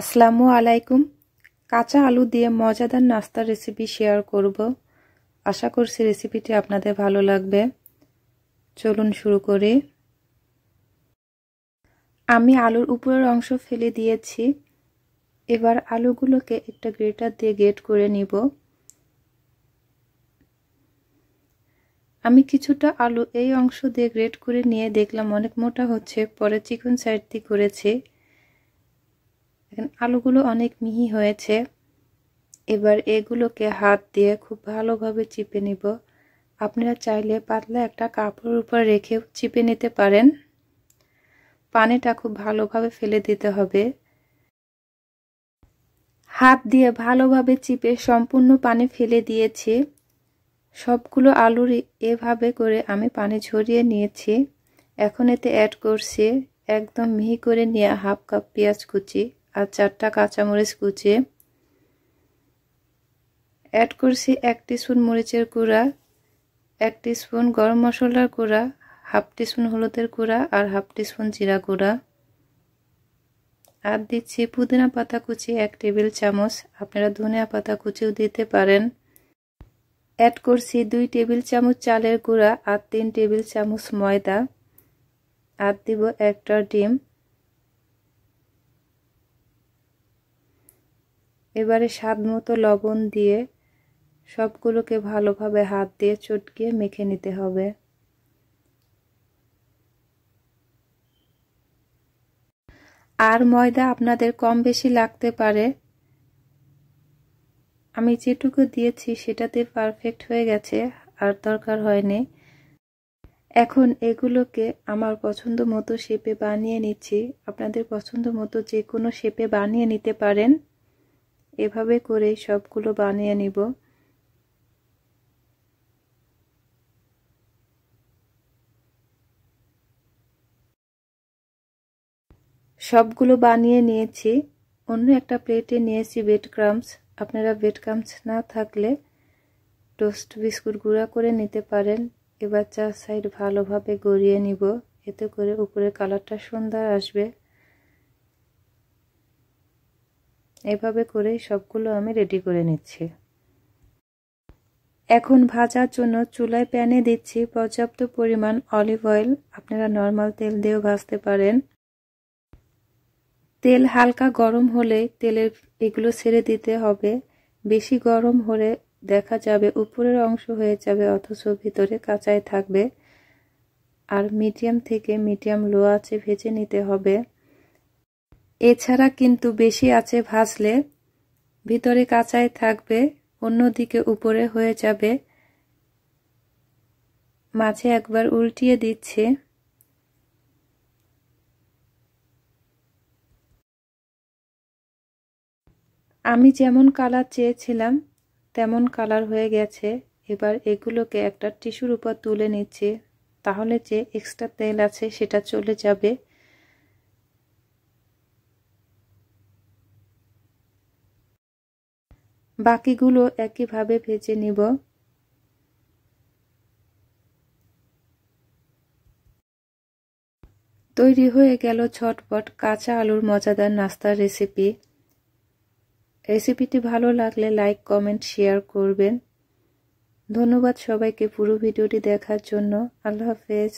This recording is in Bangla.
আসসালামু আলাইকুম কাঁচা আলু দিয়ে মজাদার নাস্তার রেসিপি শেয়ার করব আশা করছি রেসিপিটি আপনাদের ভালো লাগবে চলুন শুরু করি আমি আলুর উপরের অংশ ফেলে দিয়েছি এবার আলুগুলোকে একটা গ্রেটার দিয়ে গ্রেট করে নিব আমি কিছুটা আলু এই অংশ দিয়ে গ্রেট করে নিয়ে দেখলাম অনেক মোটা হচ্ছে পরে চিকন সাইড দিয়ে আলুগুলো অনেক মিহি হয়েছে এবার এগুলোকে হাত দিয়ে খুব ভালোভাবে চিপে নিব আপনারা চাইলে পাতলা একটা কাপড়ের উপর রেখে চিপে নিতে পারেন পানিটা খুব ভালোভাবে ফেলে দিতে হবে হাত দিয়ে ভালোভাবে চিপে সম্পূর্ণ পানি ফেলে দিয়েছি সবগুলো আলুর এভাবে করে আমি পানি ঝরিয়ে নিয়েছি এখন এতে অ্যাড করছি একদম মিহি করে নিয়ে হাফ কাপ পেঁয়াজ কুচি আর চারটা কাঁচামরিচ কুচিয়ে অ্যাড করছি এক স্পুন মরিচের গুঁড়া এক স্পুন গরম মশলার গুঁড়া হাফ স্পুন হলুদের কুড়া আর হাফ স্পুন জিরা কুড়া আর দিচ্ছি পুদিনা পাতা কুচি এক টেবিল চামচ আপনারা ধনিয়া পাতা কুচিও দিতে পারেন অ্যাড করছি দুই টেবিল চামচ চালের গুঁড়া আর তিন টেবিল চামচ ময়দা আর দিব একটা ডিম এবারে স্বাদ মতো লবণ দিয়ে সবগুলোকে ভালোভাবে হাত দিয়ে চটকিয়ে মেখে নিতে হবে আর ময়দা আপনাদের কম বেশি লাগতে পারে আমি যেটুকু দিয়েছি সেটাতে পারফেক্ট হয়ে গেছে আর দরকার হয়নি এখন এগুলোকে আমার পছন্দ মতো শেপে বানিয়ে নিচ্ছি আপনাদের পছন্দ মতো যে কোনো শেপে বানিয়ে নিতে পারেন এভাবে করে সবগুলো বানিয়ে নিব সবগুলো বানিয়ে নিয়েছি অন্য একটা প্লেটে নিয়েছি বেড ক্রামস আপনারা বেড ক্রামস না থাকলে টোস্ট বিস্কুট গুঁড়া করে নিতে পারেন এবার চার সাইড ভালোভাবে গড়িয়ে নিব এতে করে উপরে কালারটা সুন্দর আসবে এভাবে করে সবগুলো আমি রেডি করে নিচ্ছি এখন ভাজার জন্য চুলায় প্যানে দিচ্ছি পর্যাপ্ত পরিমাণ অলিভ অয়েল আপনারা নর্মাল তেল দিয়েও ভাজতে পারেন তেল হালকা গরম হলে তেলের এগুলো ছেড়ে দিতে হবে বেশি গরম হলে দেখা যাবে উপরের অংশ হয়ে যাবে অথচ ভিতরে কাঁচায় থাকবে আর মিডিয়াম থেকে মিডিয়াম লো আছে ভেজে নিতে হবে এছাড়া কিন্তু বেশি আছে ভাজলে ভিতরে কাঁচাই থাকবে অন্যদিকে উপরে হয়ে যাবে মাঝে একবার উল্টিয়ে দিচ্ছে আমি যেমন কালার চেয়েছিলাম তেমন কালার হয়ে গেছে এবার এগুলোকে একটা টিস্যুর উপর তুলে নিচ্ছে তাহলে যে এক্সট্রা তেল আছে সেটা চলে যাবে বাকিগুলো একইভাবে ভেজে নিব তৈরি হয়ে গেল ছটপট কাঁচা আলুর মজাদার নাস্তার রেসিপি রেসিপিটি ভালো লাগলে লাইক কমেন্ট শেয়ার করবেন ধন্যবাদ সবাইকে পুরো ভিডিওটি দেখার জন্য আল্লাহ হাফেজ